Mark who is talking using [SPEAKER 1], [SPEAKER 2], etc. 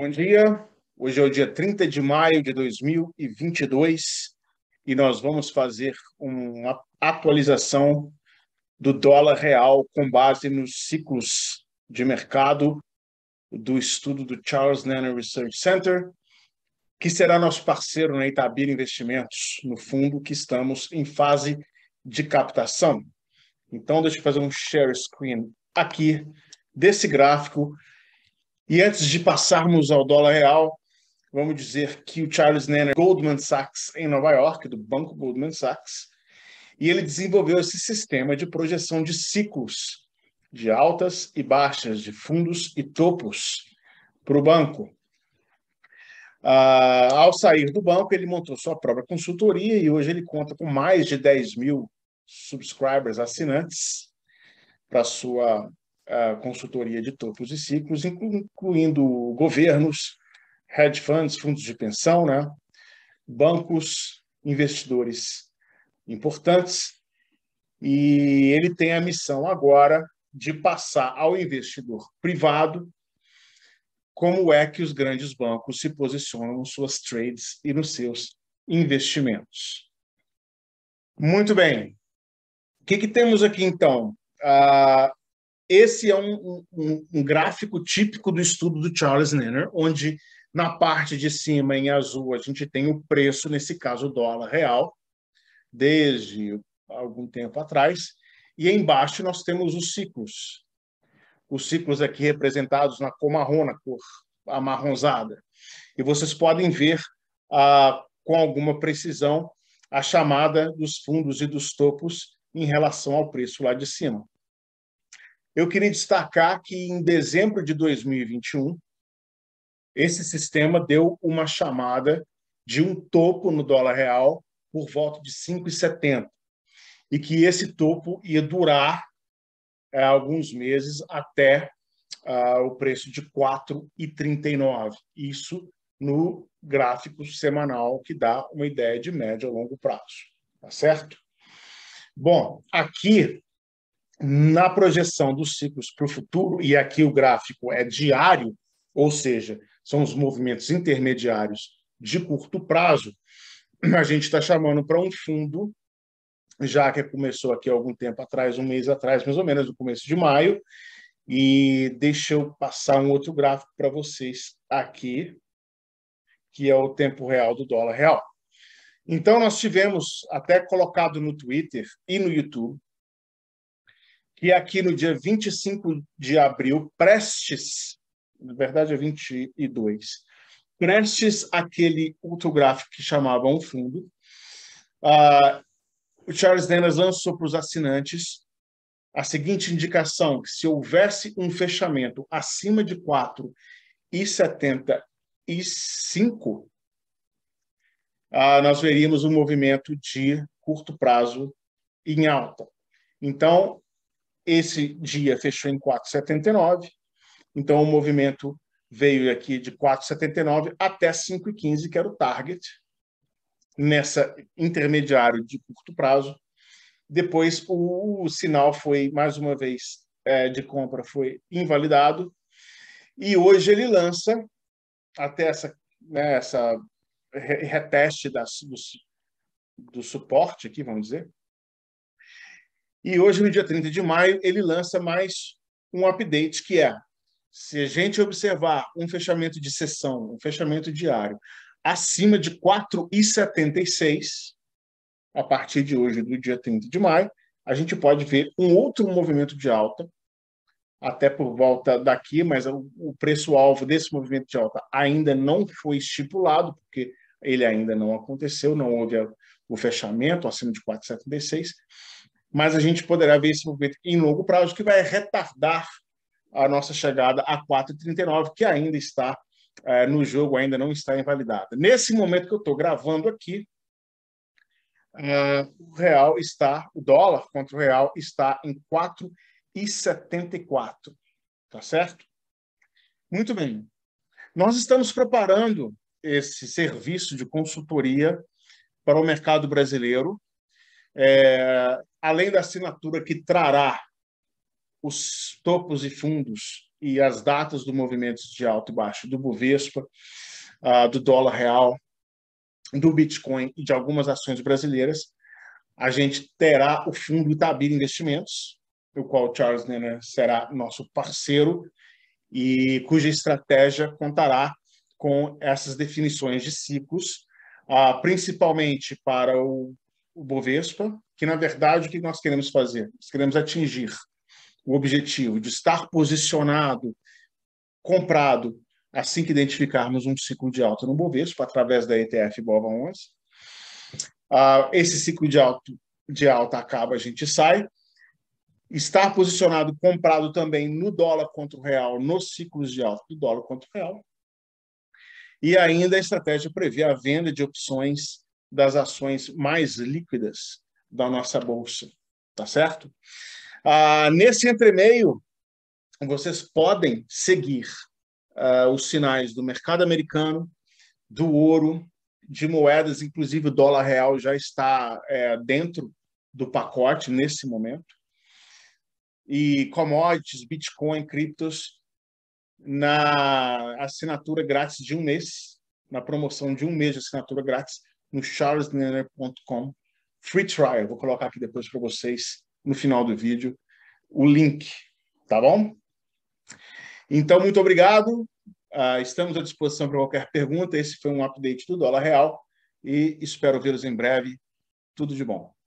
[SPEAKER 1] Bom dia. Hoje é o dia 30 de maio de 2022 e nós vamos fazer uma atualização do dólar real com base nos ciclos de mercado do estudo do Charles Nanner Research Center, que será nosso parceiro na Itabira Investimentos, no fundo que estamos em fase de captação. Então, deixa eu fazer um share screen aqui desse gráfico e antes de passarmos ao dólar real, vamos dizer que o Charles Nenner, Goldman Sachs em Nova York, do Banco Goldman Sachs, e ele desenvolveu esse sistema de projeção de ciclos de altas e baixas, de fundos e topos para o banco. Ah, ao sair do banco, ele montou sua própria consultoria e hoje ele conta com mais de 10 mil subscribers, assinantes, para sua a consultoria de topos e ciclos, incluindo governos, hedge funds, fundos de pensão, né? bancos, investidores importantes. E ele tem a missão agora de passar ao investidor privado como é que os grandes bancos se posicionam nas suas trades e nos seus investimentos. Muito bem. O que, que temos aqui, então? Ah, esse é um, um, um gráfico típico do estudo do Charles Nenner, onde na parte de cima, em azul, a gente tem o preço, nesse caso, dólar real, desde algum tempo atrás, e embaixo nós temos os ciclos. Os ciclos aqui representados na cor marrom, na cor amarronzada. E vocês podem ver ah, com alguma precisão a chamada dos fundos e dos topos em relação ao preço lá de cima. Eu queria destacar que em dezembro de 2021, esse sistema deu uma chamada de um topo no dólar real por volta de 5,70 e que esse topo ia durar é, alguns meses até uh, o preço de 4,39. Isso no gráfico semanal que dá uma ideia de médio a longo prazo, tá certo? Bom, aqui na projeção dos ciclos para o futuro, e aqui o gráfico é diário, ou seja, são os movimentos intermediários de curto prazo, a gente está chamando para um fundo, já que começou aqui algum tempo atrás, um mês atrás, mais ou menos, no começo de maio, e deixa eu passar um outro gráfico para vocês aqui, que é o tempo real do dólar real. Então, nós tivemos até colocado no Twitter e no YouTube que aqui no dia 25 de abril, prestes, na verdade é 22, prestes aquele outro gráfico que chamava um fundo, uh, o Charles Dennis lançou para os assinantes a seguinte indicação, que se houvesse um fechamento acima de 4,75, ah, nós veríamos um movimento de curto prazo em alta. Então, esse dia fechou em 4,79, então o movimento veio aqui de 4,79 até 5,15, que era o target, nessa intermediário de curto prazo. Depois o, sinal foi, mais uma vez, é, de compra foi invalidado, e hoje ele lança até essa, né, essa reteste das, do suporte aqui, vamos dizer, e hoje, no dia 30 de maio, ele lança mais um update que é: se a gente observar um fechamento de sessão, um fechamento diário acima de 4,76 a partir de hoje, do dia 30 de maio, a gente pode ver um outro movimento de alta até por volta daqui, mas o preço-alvo desse movimento de alta ainda não foi estipulado, porque ele ainda não aconteceu, não houve o fechamento acima de 4,76 mas a gente poderá ver esse movimento em longo prazo, que vai retardar a nossa chegada a 4,39, que ainda está é, no jogo, ainda não está invalidada. Nesse momento que eu estou gravando aqui, uh, o real está, o dólar contra o real está em 4,74, tá certo? Muito bem. Nós estamos preparando esse serviço de consultoria para o mercado brasileiro. É, além da assinatura que trará os topos e fundos e as datas do movimento de alto e baixo do Bovespa, ah, do dólar real, do Bitcoin e de algumas ações brasileiras, a gente terá o fundo Itabira Investimentos, o qual Charles Nenner será nosso parceiro e cuja estratégia contará com essas definições de ciclos, ah, principalmente para o Bovespa, que, na verdade, o que nós queremos fazer? Nós queremos atingir o objetivo de estar posicionado, comprado, assim que identificarmos um ciclo de alta no Bovespa, através da ETF Bova 11. Ah, esse ciclo de, alto, de alta acaba, a gente sai. Estar posicionado, comprado também no dólar contra o real, nos ciclos de alta do dólar contra o real. E ainda a estratégia prevê a venda de opções das ações mais líquidas da nossa bolsa, tá certo? Ah, nesse entremeio, vocês podem seguir ah, os sinais do mercado americano, do ouro, de moedas, inclusive o dólar real já está é, dentro do pacote nesse momento, e commodities, Bitcoin, criptos, na assinatura grátis de um mês, na promoção de um mês de assinatura grátis no charlesnenner.com free trial. Vou colocar aqui depois para vocês, no final do vídeo, o link, tá bom? Então, muito obrigado. Uh, estamos à disposição para qualquer pergunta. Esse foi um update do dólar real e espero vê-los em breve. Tudo de bom.